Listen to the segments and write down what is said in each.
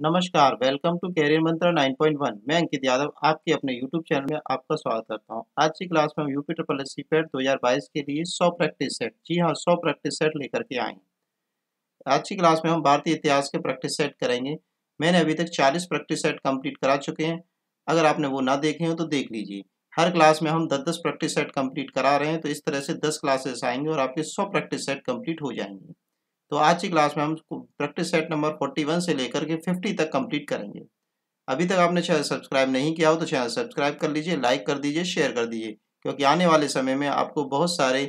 नमस्कार welcome to career मंत्र 9.1 मैं अंकित यादव आपके अपने यूट्यूब चैनल में आपका स्वागत करता हूं आज की क्लास में हम UP triple S C PET दो के लिए 100 प्रैक्टिस सेट जी हां 100 प्रैक्टिस सेट लेकर के आएंगे आज की क्लास में हम भारतीय इतिहास के प्रैक्टिस सेट करेंगे मैंने अभी तक चालीस प्रैक्टिस सेट कम्प्लीट करा चुके हैं अगर आपने वो ना देखे हो तो देख लीजिए हर क्लास में हम दस दस प्रैक्टिस सेट कम्प्लीट करा रहे हैं तो इस तरह से दस क्लासेस आएंगे और आपके सौ प्रैक्टिस सेट कम्प्लीट हो जाएंगे तो आज की क्लास में हम प्रैक्टिस सेट नंबर 41 से लेकर के 50 तक कंप्लीट करेंगे अभी तक आपने चैनल सब्सक्राइब नहीं किया हो तो चैनल सब्सक्राइब कर लीजिए लाइक कर दीजिए शेयर कर दीजिए क्योंकि आने वाले समय में आपको बहुत सारे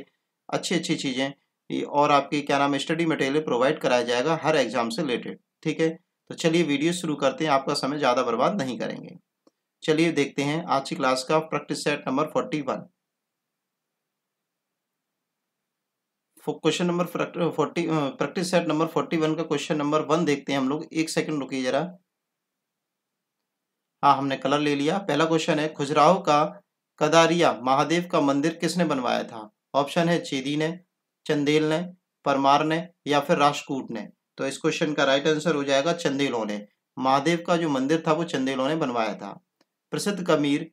अच्छी अच्छी चीज़ें और आपके क्या नाम स्टडी मटेरियल प्रोवाइड कराया जाएगा हर एग्जाम से रिलेटेड ठीक है तो चलिए वीडियो शुरू करते हैं आपका समय ज़्यादा बर्बाद नहीं करेंगे चलिए देखते हैं आज की क्लास का practice set number forty one question number forty practice set number forty one का क्वेश्चन नंबर वन देखते हैं हम लोग एक सेकंड रुकिए जरा हाँ हमने कलर ले लिया पहला क्वेश्चन है खुजराहो का कदारिया महादेव का मंदिर किसने बनवाया था ऑप्शन है चेदी ने चंदेल ने परमार ने या फिर राजकूट ने तो इस क्वेश्चन का राइट आंसर हो जाएगा चंदेलों ने महादेव का जो मंदिर था वो चंदेलों ने बनवाया था प्रसिद्ध कमीर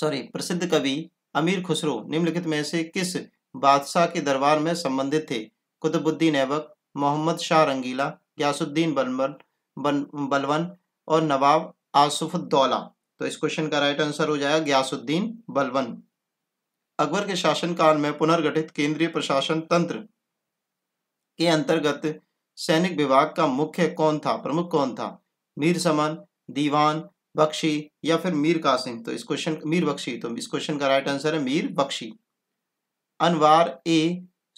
सॉरी प्रसिद्ध कवि अमीर खुसरो निम्नलिखित में से किस बादशाह के दरबार में संबंधित थे कुतुबुद्दीन ऐबक मोहम्मद शाह रंगीला यासुद्दीन बलबन बन बलवन और नवाब आसुफुद्दौला तो इस क्वेश्चन का राइट आंसर हो जाएगा ग्यासुद्दीन बलवन अकबर के शासनकाल में पुनर्गठित केंद्रीय प्रशासन तंत्र के अंतर्गत सैनिक विभाग का मुख्य कौन था प्रमुख कौन था मीर समन दीवान बख्शी या फिर मीर कासिम तो इस क्वेश्चन मीर बख्शी तो इस क्वेश्चन का राइट आंसर है मीर बख्शी अनवार ए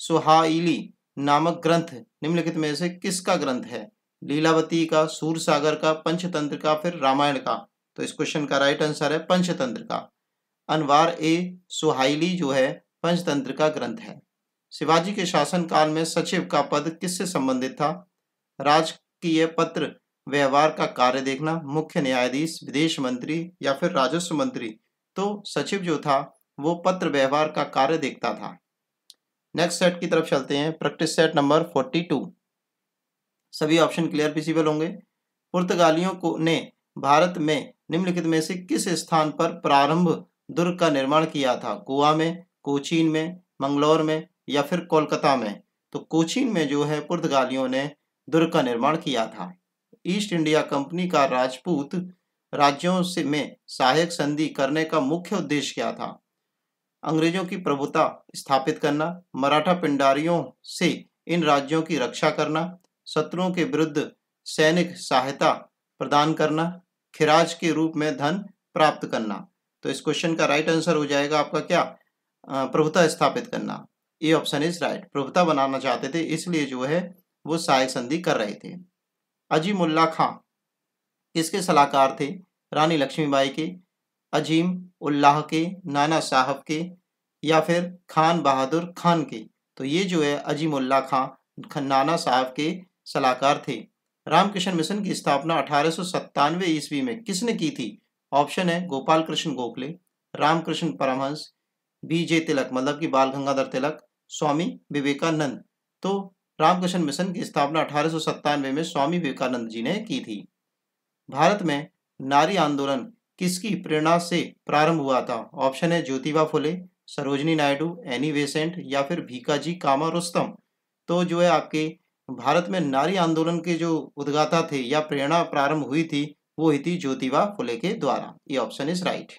सुहाइली नामक ग्रंथ निम्नलिखित में से किसका ग्रंथ है लीलावती का सूर सागर का पंचतंत्र का फिर रामायण का तो इस क्वेश्चन का राइट आंसर है पंचतंत्र का अनवार ए सुहाइली जो है पंचतंत्र का ग्रंथ है शिवाजी के शासन काल में सचिव का पद किससे संबंधित था राजकीय पत्र व्यवहार का कार्य देखना मुख्य न्यायाधीश विदेश मंत्री या फिर राजस्व मंत्री तो सचिव जो था वो पत्र व्यवहार का कार्य देखता था नेक्स्ट सेट की तरफ चलते हैं practice set number forty two सभी ऑप्शन क्लियर पिसिबल होंगे पुर्तगालियों को ने भारत में निम्नलिखित में से किस स्थान पर प्रारंभ दुर्ग का निर्माण किया था गोवा में कोचीन में मंगलौर में या फिर कोलकाता में तो कोचीन में जो है पुर्तगालियों ने दुर्ग का निर्माण किया था ईस्ट इंडिया कंपनी का राजपूत राज्यों से में सहायक संधि करने का मुख्य उद्देश्य क्या था अंग्रेजों की प्रभुता स्थापित करना मराठा पिंडारियों से इन राज्यों की रक्षा करना शत्रुओं के विरुद्ध सैनिक सहायता प्रदान करना खिराज के रूप में धन प्राप्त करना तो इस क्वेश्चन का राइट आंसर हो जाएगा आपका क्या प्रभुता स्थापित करना ये ऑप्शन इज राइट प्रभुता बनाना चाहते थे इसलिए जो है वो सहायक संधि कर रहे थे अजीमुल्ला खां किसके सलाहकार थे रानी लक्ष्मीबाई के अजीम उल्लाह के नाना साहब के या फिर खान बहादुर खान के तो ये जो है अजीम उल्लाह खान नाना साहब के सलाहकार थे रामकृष्ण मिशन की स्थापना अठारह ईस्वी में किसने की थी ऑप्शन है गोपाल कृष्ण गोखले रामकृष्ण परमहंस बी जे तिलक मतलब कि बाल गंगाधर तिलक स्वामी विवेकानंद तो रामकृष्ण मिशन की स्थापना अठारह में स्वामी विवेकानंद जी ने की थी भारत में नारी आंदोलन किसकी प्रेरणा से प्रारंभ हुआ था ऑप्शन है ज्योतिबा फुले सरोजनी नायडू एनी वेसेंट या फिर भीकाजी कामा रुस्तम तो जो है आपके भारत में नारी आंदोलन के जो उद्गाता थे या प्रेरणा प्रारंभ हुई थी वो ही थी ज्योतिबा फुले के द्वारा ये option is right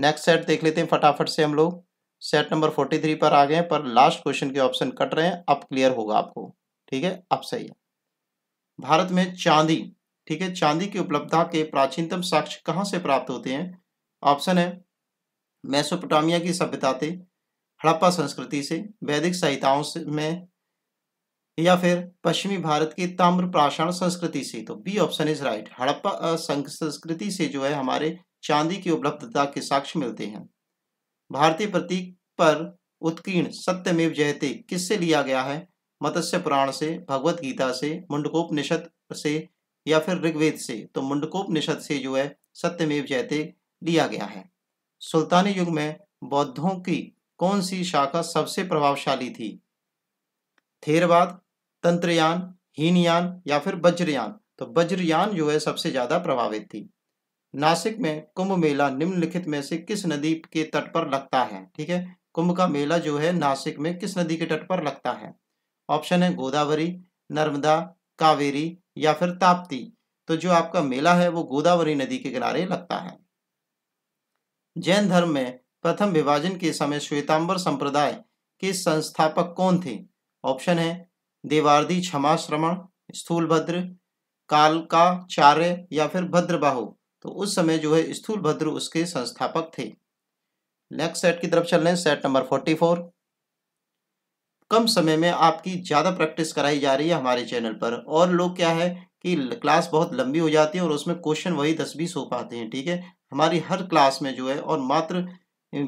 next set देख लेते हैं फटाफट से हम लोग सेट नंबर फोर्टी थ्री पर आ गए पर लास्ट क्वेश्चन के ऑप्शन कट रहे हैं अब क्लियर होगा आपको ठीक है अब सही है भारत में चांदी ठीक है चांदी की उपलब्धता के प्राचीनतम साक्ष्य कहाँ से प्राप्त होते हैं ऑप्शन है मैसोपोटामिया की सभ्यता से हड़प्पा संस्कृति से वैदिक संहिताओं से में या फिर पश्चिमी भारत की ताम्र प्राषाण संस्कृति से तो B option is right Harappa संस्कृति से जो है हमारे चांदी की उपलब्धता के साक्ष्य मिलते हैं भारतीय प्रतीक पर उत्कीर्ण सत्यमेव जयते किससे लिया गया है मत्स्य पुराण से भगवत गीता से मुंडकोपनिषद से या फिर ऋग्वेद से तो मुंडकोपनिषद से जो है सत्यमेव जयते लिया गया है सुल्तानी युग में बौद्धों की कौन सी शाखा सबसे प्रभावशाली थी थेरवाद तंत्रयान हीनयान या फिर वज्रयान तो वज्रयान जो है सबसे ज़्यादा प्रभावित थी नासिक में कुंभ मेला निम्नलिखित में से किस नदी के तट पर लगता है ठीक है कुंभ का मेला जो है नासिक में किस नदी के तट पर लगता है ऑप्शन है गोदावरी नर्मदा कावेरी या फिर ताप्ती तो जो आपका मेला है वो गोदावरी नदी के किनारे लगता है जैन धर्म में प्रथम विभाजन के समय श्वेतांबर संप्रदाय के संस्थापक कौन थे ऑप्शन है देवार्दी क्षमाश्रमण स्थूलभद्र कालकाचार्य या फिर भद्रबाहु तो उस समय जो है स्थूलभद्र उसके संस्थापक थे नेक्स्ट सेट की तरफ चल रहे हैं सेट नंबर फोर्टी फोर कम समय में आपकी ज़्यादा प्रैक्टिस कराई जा रही है हमारे चैनल पर और लोग क्या है कि क्लास बहुत लंबी हो जाती है और उसमें क्वेश्चन वही दस बीस हो पाते हैं ठीक है हमारी हर क्लास में जो है और मात्र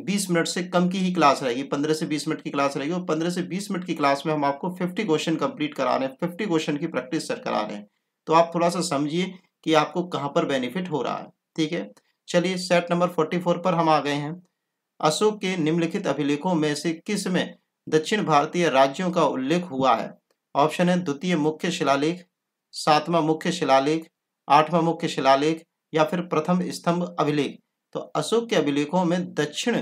बीस मिनट से कम की ही क्लास रहेगी पंद्रह से बीस मिनट की क्लास रहेगी और पंद्रह से बीस मिनट की क्लास में हम आपको फिफ्टी क्वेश्चन कंप्लीट करा रहे हैं फिफ्टी क्वेश्चन की प्रैक्टिस सर करा रहे हैं तो आप थोड़ा सा समझिए कि आपको कहाँ पर बेनिफिट हो रहा है ठीक है चलिए सेट नंबर फोर्टी फोर पर हम आ गए हैं अशोक के निम्नलिखित अभिलेखों में से किस में दक्षिण भारतीय राज्यों का उल्लेख हुआ है ऑप्शन है द्वितीय मुख्य शिलालेख सातवां मुख्य शिलालेख आठवां मुख्य शिलालेख या फिर प्रथम स्तंभ अभिलेख तो अशोक के अभिलेखों में दक्षिण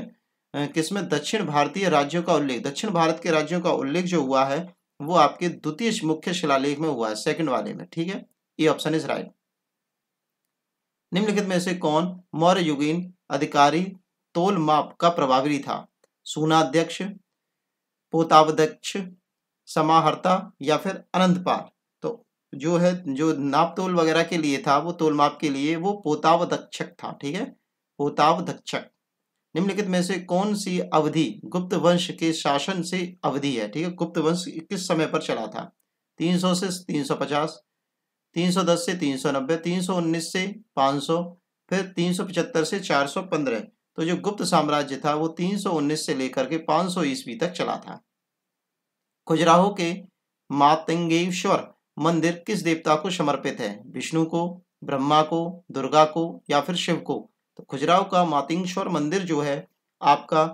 किसमें दक्षिण भारतीय राज्यों का उल्लेख दक्षिण भारत के राज्यों का उल्लेख जो हुआ है वो आपके द्वितीय मुख्य शिलालेख में हुआ है सेकंड वाले में ठीक है ये ऑप्शन इज राइट निम्नलिखित में से कौन मौर्य युगीन अधिकारी तोल माप का प्रभावी था सूनाध्यक्ष पोतावदक्ष समाहर्ता या फिर अनंतपाल तो जो है जो नाप तोल वगैरह के लिए था वो तोल माप के लिए वो पोतावदक्षक था ठीक है पोतावदक्षक निम्नलिखित में से कौन सी अवधि गुप्त वंश के शासन से अवधि है ठीक है गुप्त वंश किस समय पर चला था 300 से 350, 310 से 390, 319 से 500, फिर 375 से 415 तो जो गुप्त साम्राज्य था वो 319 से लेकर के 500 सौ ईस्वी तक चला था खुजराहो के मातंगेश्वर मंदिर किस देवता को समर्पित है विष्णु को ब्रह्मा को दुर्गा को या फिर शिव को तो खुजराहो का मातिंगेश्वर मंदिर जो है आपका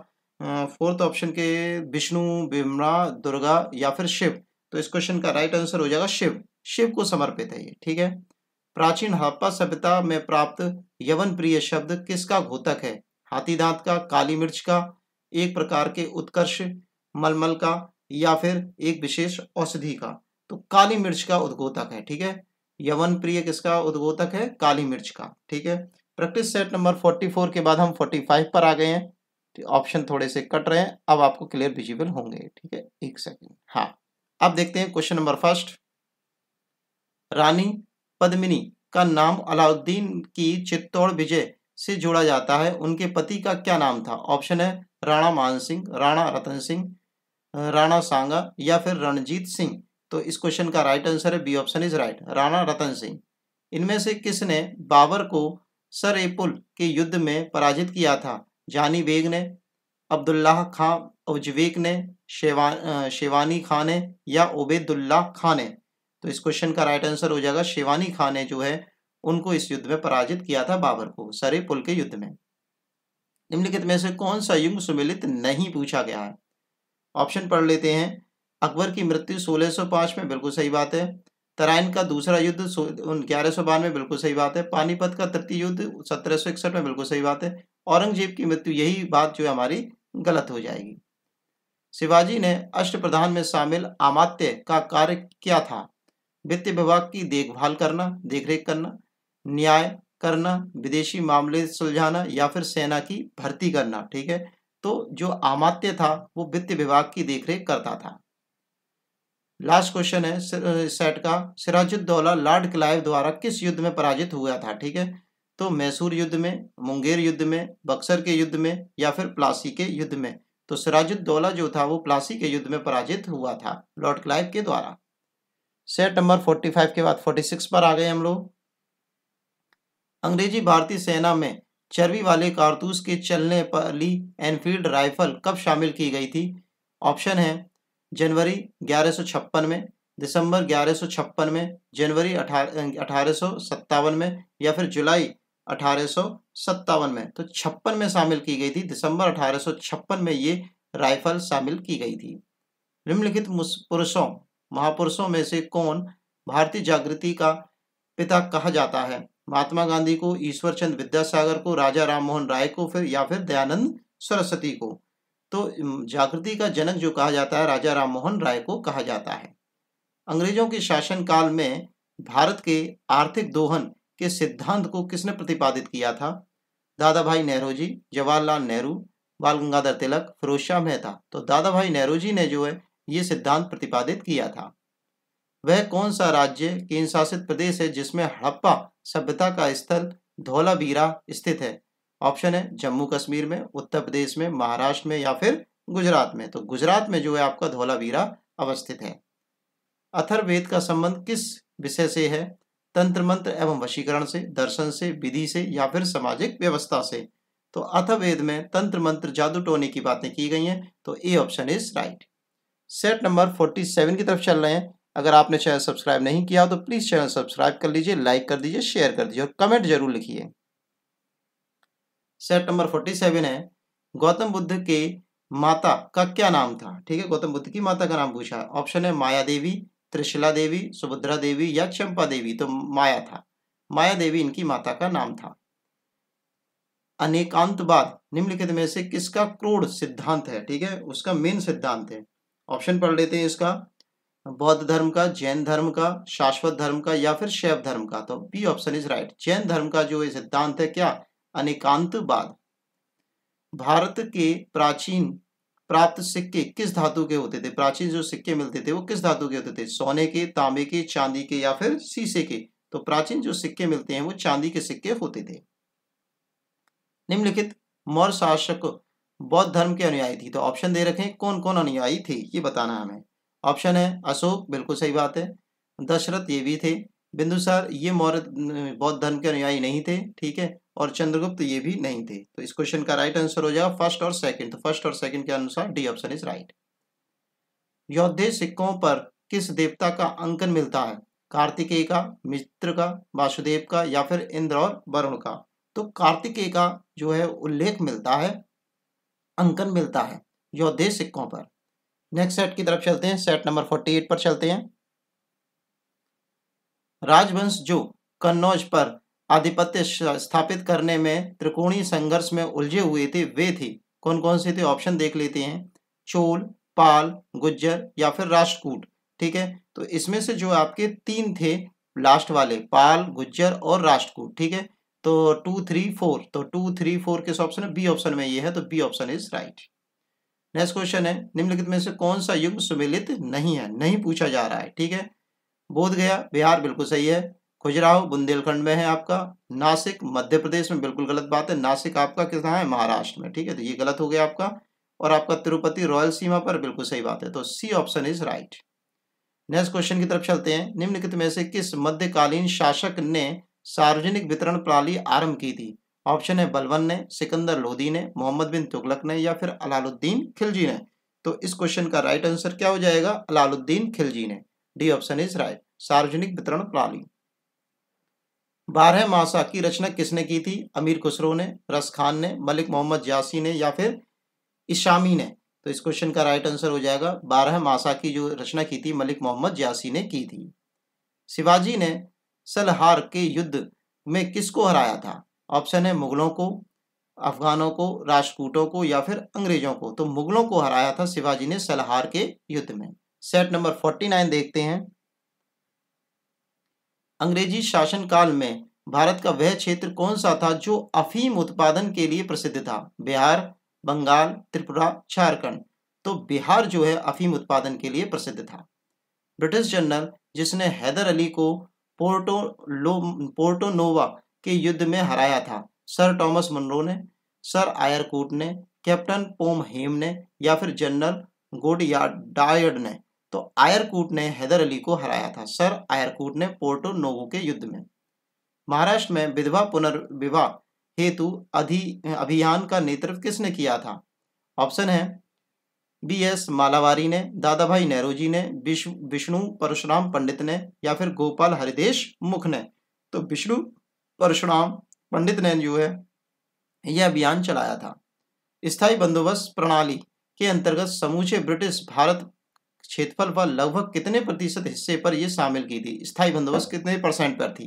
फोर्थ ऑप्शन के विष्णु ब्रह्मा दुर्गा या फिर शिव तो इस क्वेश्चन का राइट आंसर हो जाएगा शिव शिव को समर्पित है ये ठीक है प्राचीन हड़प्पा सभ्यता में प्राप्त यवन प्रिय शब्द किसका घोतक है हाथी दांत का काली मिर्च का एक प्रकार के उत्कर्ष मलमल का या फिर एक विशेष औषधि का तो काली मिर्च का उद्घोतक है ठीक है यवन प्रिय किसका उद्घोतक है काली मिर्च का ठीक है practice set number forty four के बाद हम फोर्टी फाइव पर आ गए हैं तो ऑप्शन थोड़े से कट रहे हैं अब आपको क्लियर विजिबल होंगे ठीक है एक सेकेंड हाँ अब देखते हैं क्वेश्चन नंबर फर्स्ट रानी पद्मिनी का नाम अलाउद्दीन की चित्तौड़ विजय से जोड़ा जाता है उनके पति का क्या नाम था ऑप्शन है राणा मान सिंह राणा रतन सिंह राणा सांगा या फिर रणजीत सिंह तो इस क्वेश्चन का राइट आंसर है B option is right Rana Ratan Singh इनमें से किसने बाबर को सर एपुल के युद्ध में पराजित किया था जानी बेग ने अब्दुल्लाह खां उजवेक ने शेवा शेवानी खां ने या उबेदुल्ला खां ने तो इस क्वेश्चन का राइट आंसर हो जाएगा शेवानी खां ने जो है उनको इस युद्ध में पराजित किया था बाबर को सरे पुल के युद्ध में निम्नलिखित में से कौन सा युग सुमिलित नहीं पूछा गया है ऑप्शन पढ़ लेते हैं अकबर की मृत्यु 1605 में बिल्कुल सही बात है तराइन का दूसरा युद्ध ग्यारह सौ बानवे बिल्कुल सही बात है पानीपत का तृतीय युद्ध सत्रह इकसठ में बिल्कुल सही बात है औरंगजेब की मृत्यु यही बात जो है हमारी गलत हो जाएगी शिवाजी ने अष्ट प्रधान में शामिल आमात्य का कार्य क्या था वित्त विभाग की देखभाल करना देखरेख करना न्याय करना विदेशी मामले सुलझाना या फिर सेना की भर्ती करना ठीक है तो जो आमात्य था वो वित्त विभाग की देखरेख करता था लास्ट क्वेश्चन है सेट का सिराजुद्दौला लॉर्ड क्लाइव द्वारा किस युद्ध में पराजित हुआ था ठीक है तो मैसूर युद्ध में मुंगेर युद्ध में बक्सर के युद्ध में या फिर प्लासी के युद्ध में तो सिराजुद्दौला जो था वो प्लासी के युद्ध में पराजित हुआ था लॉर्ड क्लाइव के द्वारा सेट नंबर फोर्टी फाइव के बाद फोर्टी सिक्स पर आ गए हम लोग अंग्रेजी भारतीय सेना में चर्बी वाले कारतूस के चलने वाली एनफील्ड राइफल कब शामिल की गई थी ऑप्शन है जनवरी ग्यारह में दिसंबर ग्यारह में जनवरी अठारह में या फिर जुलाई अठारह में तो छप्पन में शामिल की गई थी दिसंबर अठारह में ये राइफल शामिल की गई थी निम्नलिखित पुरुषों महापुरुषों में से कौन भारतीय जागृति का पिता कहा जाता है महात्मा गांधी को ईश्वर चंद विद्यासागर को राजा राममोहन राय को फिर या फिर दयानंद सरस्वती को तो जागृति का जनक जो कहा जाता है राजा राममोहन राय को कहा जाता है अंग्रेजों के शासनकाल में भारत के आर्थिक दोहन के सिद्धांत को किसने प्रतिपादित किया था दादा भाई नेहरू जी जवाहरलाल नेहरू बाल गंगाधर तिलक फिरोज शाह मेहता तो दादा भाई नेहरू जी ने जो है ये सिद्धांत प्रतिपादित किया था वह कौन सा राज्य केंद्र शासित प्रदेश है जिसमें हड़प्पा सभ्यता का स्थल धौलावीरा स्थित है ऑप्शन है जम्मू कश्मीर में उत्तर प्रदेश में महाराष्ट्र में या फिर गुजरात में तो गुजरात में जो है आपका धौलावीरा अवस्थित है अथर्वेद का संबंध किस विषय से है तंत्र मंत्र एवं वशीकरण से दर्शन से विधि से या फिर सामाजिक व्यवस्था से तो अथर्वेद में तंत्र मंत्र जादू टोने की बातें की गई हैं तो A option is right set number forty seven की तरफ चल रहे हैं अगर आपने चैनल सब्सक्राइब नहीं किया तो प्लीज़ चैनल सब्सक्राइब कर लीजिए लाइक कर दीजिए शेयर कर दीजिए और कमेंट जरूर लिखिए सेट नंबर फोर्टी सेवन है गौतम बुद्ध के माता का क्या नाम था ठीक है गौतम बुद्ध की माता का नाम पूछा ऑप्शन है माया देवी त्रिशिला देवी सुभद्रा देवी या चंपा देवी तो माया था माया देवी इनकी माता का नाम था अनेकांत बाद निम्नलिखित में से किसका क्रोड सिद्धांत है ठीक है उसका मेन सिद्धांत है ऑप्शन पढ़ लेते हैं इसका बौद्ध धर्म का जैन धर्म का शाश्वत धर्म का या फिर शैव धर्म का तो B option is right Jain धर्म का जो सिद्धांत है क्या अनेकांतवाद भारत के प्राचीन प्राप्त सिक्के किस धातु के होते थे प्राचीन जो सिक्के मिलते थे वो किस धातु के होते थे सोने के तांबे के चांदी के या फिर शीशे के तो प्राचीन जो सिक्के मिलते हैं वो चांदी के सिक्के होते थे निम्नलिखित मौर्य शासक बौद्ध धर्म के अनुयायी थी तो ऑप्शन दे रखें कौन कौन अनुयायी थे ये बताना हमें ऑप्शन है अशोक बिल्कुल सही बात है दशरथ ये भी थे बिंदुसार ये मौर्य बौद्ध धर्म के अनुयायी नहीं थे ठीक है और चंद्रगुप्त ये भी नहीं थे तो इस क्वेश्चन का राइट आंसर हो जाएगा फर्स्ट और सेकंड तो फर्स्ट और सेकंड के अनुसार डी ऑप्शन इज राइट योद्धे सिक्कों पर किस देवता का अंकन मिलता है कार्तिकेय का मित्र का वासुदेव का या फिर इंद्र और वरुण का तो कार्तिकेय का जो है उल्लेख मिलता है अंकन मिलता है योद्धे सिक्कों पर नेक्स्ट सेट की तरफ चलते हैं सेट नंबर फोर्टी एट पर चलते हैं राजवंश जो कन्नौज पर आधिपत्य स्थापित करने में त्रिकोणीय संघर्ष में उलझे हुए थे वे थे कौन कौन से थे ऑप्शन देख लेते हैं चोल पाल गुज्जर या फिर राष्ट्रकूट ठीक है तो इसमें से जो आपके तीन थे लास्ट वाले पाल गुज्जर और राष्ट्रकूट ठीक है तो टू थ्री फोर तो टू थ्री फोर किस ऑप्शन है बी ऑप्शन में ये है तो B option is right next question है निम्नलिखित में से कौन सा युग सुमिलित नहीं है नहीं पूछा जा रहा है ठीक है बोध गया बिहार बिल्कुल सही है खुजराहो बुंदेलखंड में है आपका नासिक मध्य प्रदेश में बिल्कुल गलत बात है नासिक आपका कितना है महाराष्ट्र में ठीक है तो ये गलत हो गया आपका और आपका तिरुपति रॉयल सीमा पर बिल्कुल सही बात है तो C option is right next question की तरफ चलते हैं निम्नलिखित में से किस मध्यकालीन शासक ने सार्वजनिक वितरण प्रणाली आरंभ की थी ऑप्शन है बलवन ने सिकंदर लोधी ने मोहम्मद बिन तुगलक ने या फिर अलालुद्दीन खिलजी ने तो इस क्वेश्चन का राइट आंसर क्या हो जाएगा अलालुद्दीन खिलजी ने डी ऑप्शन इज राइट सार्वजनिक वितरण प्रणाली बारह मासा की रचना किसने की थी अमीर खुसरो ने रस खान ने मलिक मोहम्मद यासी ने या फिर इशामी ने तो इस क्वेश्चन का राइट आंसर हो जाएगा बारह मासा की जो रचना की थी मलिक मोहम्मद यासी ने की थी शिवाजी ने सलहार के युद्ध में किसको हराया था ऑप्शन है मुगलों को अफगानों को राजकूटों को या फिर अंग्रेजों को तो मुगलों को हराया था शिवाजी ने सलहार के युद्ध में सेट नंबर फोर्टी नाइन देखते हैं अंग्रेजी शासन काल में भारत का वह क्षेत्र कौन सा था जो अफीम उत्पादन के लिए प्रसिद्ध था बिहार बंगाल त्रिपुरा झारखंड तो बिहार जो है अफीम उत्पादन के लिए प्रसिद्ध था ब्रिटिश जनरल जिसने हैदर अली को पोर्टो लो के युद्ध में हराया था सर टॉमस मनरो ने सर आयरकूट ने कैप्टन पोम हेम ने या फिर जनरल गुड या डायड ने तो आयरकूट ने हैदर अली को हराया था सर आयरकूट ने पोर्टो नोवो के युद्ध में महाराष्ट्र में विधवा पुनर्विवाह हेतु अधि अभियान का नेतृत्व किसने किया था ऑप्शन है बी एस मालावारी ने दादा भाई नेहरू जी ने विष्णु परशुराम पंडित ने या फिर गोपाल हरिदेश मुख ने तो विष्णु परशुराम पंडित ने जो है यह अभियान चलाया था स्थायी बंदोबस्त प्रणाली के अंतर्गत समूचे ब्रिटिश भारत क्षेत्रफल पर लगभग कितने प्रतिशत हिस्से पर यह शामिल की थी स्थायी बंदोबस्त कितने परसेंट पर थी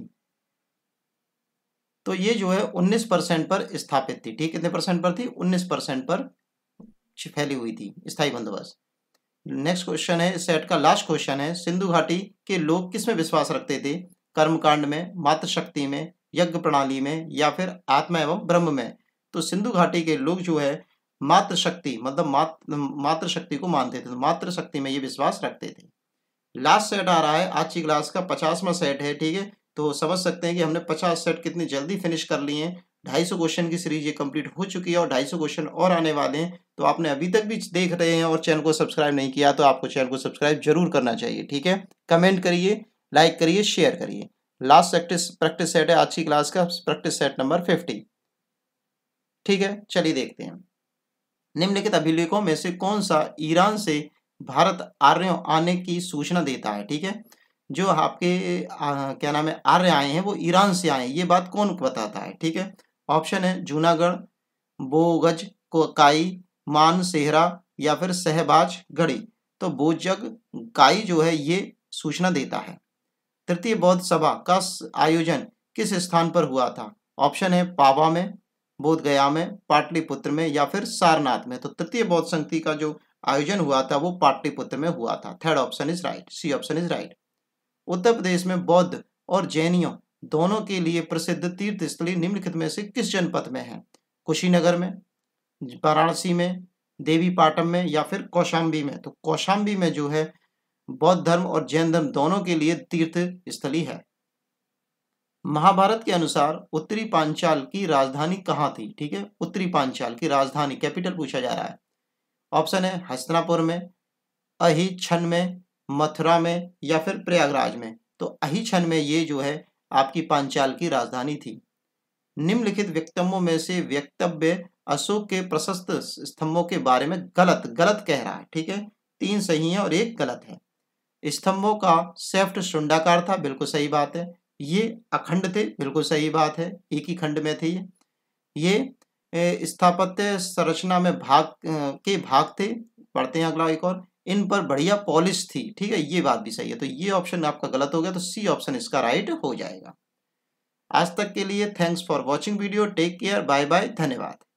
तो ये जो है 19 परसेंट पर स्थापित थी ठीक कितने परसेंट पर थी 19 परसेंट पर फैली हुई थी स्थायी बंदोबस्त नेक्स्ट क्वेश्चन है सेट का लास्ट क्वेश्चन है सिंधु घाटी के लोग किस में विश्वास रखते थे कर्मकांड में मातृशक्ति में यज्ञ प्रणाली में या फिर आत्मा एवं ब्रह्म में तो सिंधु घाटी के लोग जो है मात्र शक्ति मतलब मात्र शक्ति को मानते थे तो मात्र शक्ति में ये विश्वास रखते थे लास्ट सेट आ रहा है आज की क्लास का पचासवा सेट है ठीक है तो समझ सकते हैं कि हमने पचास सेट कितनी जल्दी फिनिश कर लिए हैं ढाई सौ क्वेश्चन की सीरीज ये कंप्लीट हो चुकी है और ढाई सौ क्वेश्चन और आने वाले हैं तो आपने अभी तक भी देख रहे हैं और चैनल को सब्सक्राइब नहीं किया तो आपको चैनल को सब्सक्राइब जरूर करना चाहिए ठीक है कमेंट करिए लाइक करिए शेयर करिए लास्ट प्रैक्टिस प्रैक्टिस सेट है आज की क्लास का प्रैक्टिस सेट नंबर फिफ्टी ठीक है चलिए देखते हैं निम्नलिखित अभिलेखों में से कौन सा ईरान से भारत आर्य आने की सूचना देता है ठीक है जो आपके आ, क्या नाम है आर्य आए हैं वो ईरान से आए हैं ये बात कौन बताता है ठीक है ऑप्शन है जूनागढ़ बोगज काई मान सेहरा या फिर सहबाज गढ़ी तो बोजग काई जो है ये सूचना देता है तृतीय बौद्ध सभा का आयोजन किस स्थान पर हुआ था ऑप्शन है पावा में बोध गया में पाटलिपुत्र में या फिर सारनाथ में तो तृतीय बौद्ध संगति का जो आयोजन हुआ था वो पाटलिपुत्र में हुआ था third option is right C option is right Uttar Pradesh में बौद्ध और जैनियों दोनों के लिए प्रसिद्ध तीर्थ स्थली निम्नलिखित में से किस जनपद में है कुशीनगर में वाराणसी में देवीपाटम में या फिर कौशाम्बी में तो कौशाम्बी में जो है बौद्ध धर्म और जैन धर्म दोनों के लिए तीर्थ स्थली है महाभारत के अनुसार उत्तरी पांचाल की राजधानी कहाँ थी ठीक है उत्तरी पांचाल की राजधानी कैपिटल पूछा जा रहा है ऑप्शन है हस्तनापुर में छन में मथुरा में या फिर प्रयागराज में तो छन में ये जो है आपकी पांचाल की राजधानी थी निम्नलिखित व्यक्तव्यों में से व्यक्तव्य अशोक के प्रशस्त स्तंभों के बारे में गलत गलत कह रहा है ठीक है तीन सही है और एक गलत है स्तंभों का सेफ्ट शुंडाकार था बिल्कुल सही बात है ये अखंड थे बिल्कुल सही बात है एक ही खंड में थे ये ये स्थापत्य संरचना में भाग के भाग थे पढ़ते हैं अगला एक और इन पर बढ़िया पॉलिश थी ठीक है ये बात भी सही है तो ये ऑप्शन आपका गलत हो गया तो सी ऑप्शन इसका राइट हो जाएगा आज तक के लिए thanks for watching video take care bye bye धन्यवाद